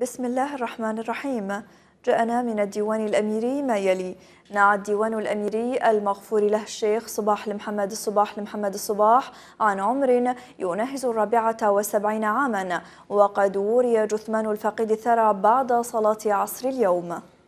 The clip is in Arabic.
بسم الله الرحمن الرحيم جاءنا من الديوان الأميري ما يلي نعى الديوان الأميري المغفور له الشيخ صباح المحمد الصباح لمحمد الصباح عن عمر يناهز الرابعة والسبعين عاما وقد وري جثمان الفقيد الثرى بعد صلاة عصر اليوم